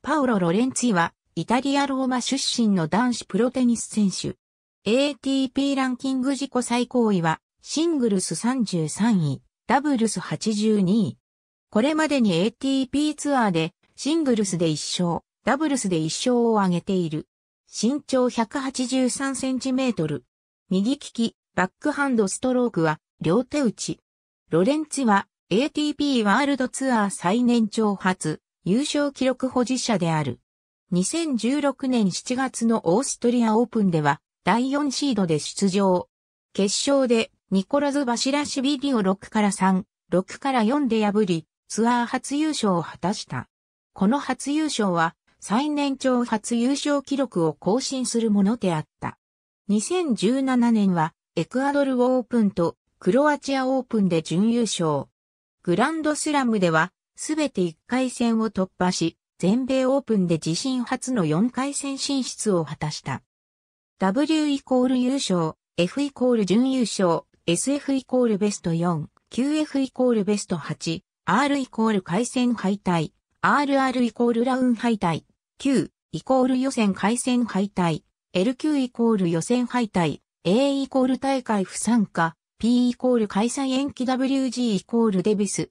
パウロ・ロレンツィは、イタリア・ローマ出身の男子プロテニス選手。ATP ランキング自己最高位は、シングルス33位、ダブルス82位。これまでに ATP ツアーで、シングルスで1勝、ダブルスで1勝を挙げている。身長183センチメートル。右利き、バックハンドストロークは、両手打ち。ロレンツィは、ATP ワールドツアー最年長初、優勝記録保持者である。2016年7月のオーストリアオープンでは第4シードで出場。決勝でニコラズ・バシラシビリを6から3、6から4で破り、ツアー初優勝を果たした。この初優勝は最年長初優勝記録を更新するものであった。2017年はエクアドルオープンとクロアチアオープンで準優勝。グランドスラムではすべて1回戦を突破し、全米オープンで自身初の4回戦進出を果たした。W イコール優勝、F イコール準優勝、SF イコールベスト4、QF イコールベスト8、R イコール回戦敗退、RR イコールラウン敗退、Q イコール予選回戦敗退、LQ イコール予選敗退、A イコール大会不参加、P イコール開催延期 WG イコールデビス、